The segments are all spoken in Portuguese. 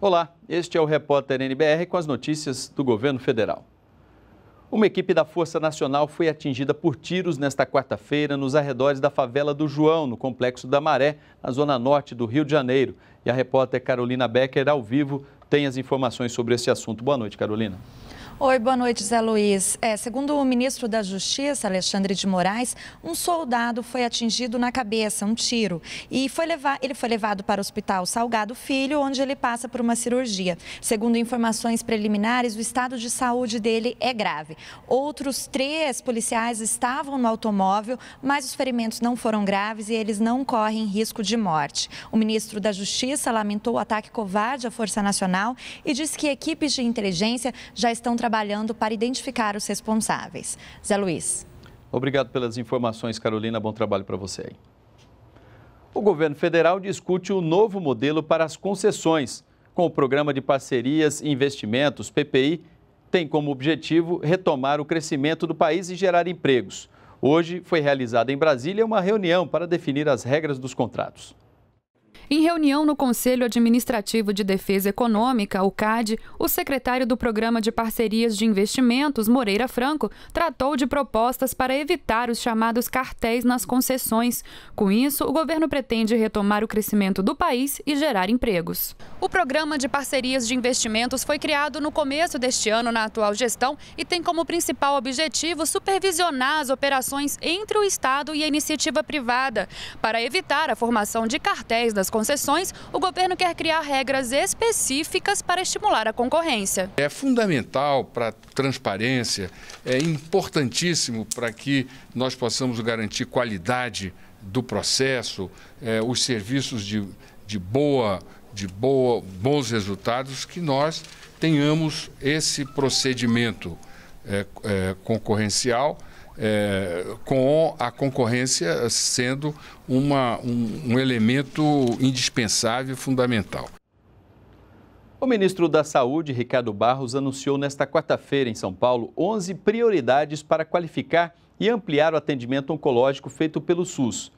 Olá, este é o repórter NBR com as notícias do governo federal. Uma equipe da Força Nacional foi atingida por tiros nesta quarta-feira nos arredores da favela do João, no complexo da Maré, na zona norte do Rio de Janeiro. E a repórter Carolina Becker, ao vivo, tem as informações sobre esse assunto. Boa noite, Carolina. Oi, boa noite, Zé Luiz. É, segundo o ministro da Justiça, Alexandre de Moraes, um soldado foi atingido na cabeça, um tiro, e foi levar, ele foi levado para o Hospital Salgado Filho, onde ele passa por uma cirurgia. Segundo informações preliminares, o estado de saúde dele é grave. Outros três policiais estavam no automóvel, mas os ferimentos não foram graves e eles não correm risco de morte. O ministro da Justiça lamentou o ataque covarde à Força Nacional e disse que equipes de inteligência já estão trabalhando trabalhando para identificar os responsáveis. Zé Luiz. Obrigado pelas informações, Carolina. Bom trabalho para você aí. O governo federal discute o um novo modelo para as concessões. Com o Programa de Parcerias e Investimentos, PPI, tem como objetivo retomar o crescimento do país e gerar empregos. Hoje foi realizada em Brasília uma reunião para definir as regras dos contratos. Em reunião no Conselho Administrativo de Defesa Econômica, o CAD, o secretário do Programa de Parcerias de Investimentos, Moreira Franco, tratou de propostas para evitar os chamados cartéis nas concessões. Com isso, o governo pretende retomar o crescimento do país e gerar empregos. O Programa de Parcerias de Investimentos foi criado no começo deste ano na atual gestão e tem como principal objetivo supervisionar as operações entre o Estado e a iniciativa privada, para evitar a formação de cartéis nas concessões concessões, o governo quer criar regras específicas para estimular a concorrência. É fundamental para a transparência, é importantíssimo para que nós possamos garantir qualidade do processo, é, os serviços de, de boa de boa, bons resultados, que nós tenhamos esse procedimento é, é, concorrencial é, com a concorrência sendo uma, um, um elemento indispensável e fundamental. O ministro da Saúde, Ricardo Barros, anunciou nesta quarta-feira em São Paulo 11 prioridades para qualificar e ampliar o atendimento oncológico feito pelo SUS.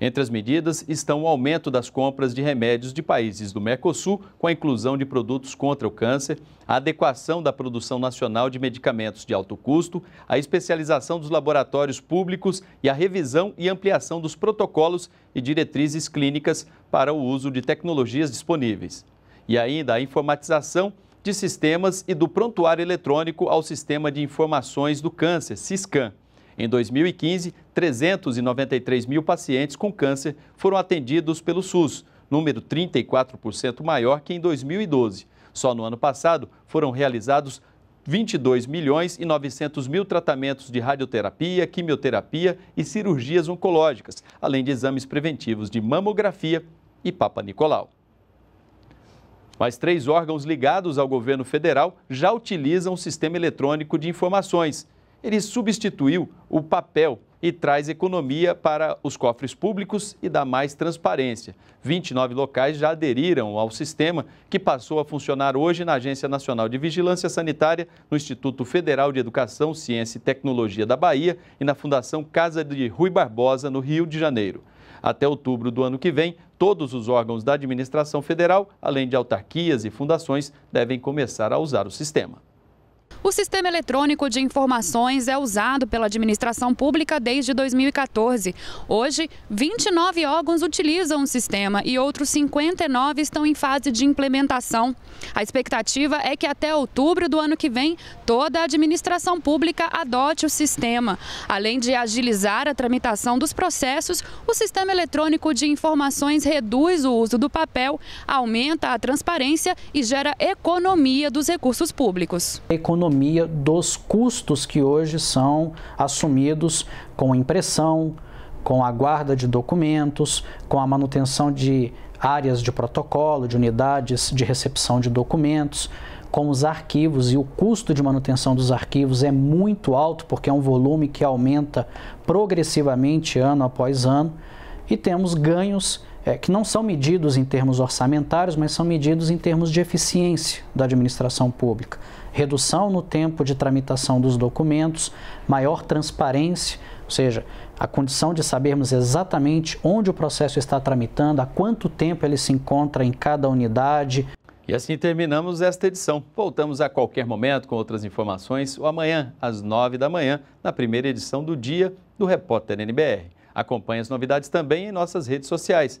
Entre as medidas estão o aumento das compras de remédios de países do Mercosul, com a inclusão de produtos contra o câncer, a adequação da produção nacional de medicamentos de alto custo, a especialização dos laboratórios públicos e a revisão e ampliação dos protocolos e diretrizes clínicas para o uso de tecnologias disponíveis. E ainda a informatização de sistemas e do prontuário eletrônico ao Sistema de Informações do Câncer, SISCAN em 2015, 393 mil pacientes com câncer foram atendidos pelo SUS, número 34% maior que em 2012. Só no ano passado foram realizados 22 milhões e 900 mil tratamentos de radioterapia, quimioterapia e cirurgias oncológicas, além de exames preventivos de mamografia e Papa Nicolau. três órgãos ligados ao governo federal já utilizam o sistema eletrônico de informações ele substituiu o papel e traz economia para os cofres públicos e dá mais transparência. 29 locais já aderiram ao sistema que passou a funcionar hoje na Agência Nacional de Vigilância Sanitária, no Instituto Federal de Educação, Ciência e Tecnologia da Bahia e na Fundação Casa de Rui Barbosa, no Rio de Janeiro. Até outubro do ano que vem, todos os órgãos da administração federal, além de autarquias e fundações, devem começar a usar o sistema. O sistema eletrônico de informações é usado pela administração pública desde 2014. Hoje, 29 órgãos utilizam o sistema e outros 59 estão em fase de implementação. A expectativa é que até outubro do ano que vem, toda a administração pública adote o sistema. Além de agilizar a tramitação dos processos, o sistema eletrônico de informações reduz o uso do papel, aumenta a transparência e gera economia dos recursos públicos. Economia economia dos custos que hoje são assumidos com impressão, com a guarda de documentos, com a manutenção de áreas de protocolo, de unidades de recepção de documentos, com os arquivos e o custo de manutenção dos arquivos é muito alto porque é um volume que aumenta progressivamente ano após ano e temos ganhos é, que não são medidos em termos orçamentários, mas são medidos em termos de eficiência da administração pública. Redução no tempo de tramitação dos documentos, maior transparência, ou seja, a condição de sabermos exatamente onde o processo está tramitando, há quanto tempo ele se encontra em cada unidade. E assim terminamos esta edição. Voltamos a qualquer momento com outras informações ou amanhã, às nove da manhã, na primeira edição do dia do Repórter NBR. Acompanhe as novidades também em nossas redes sociais.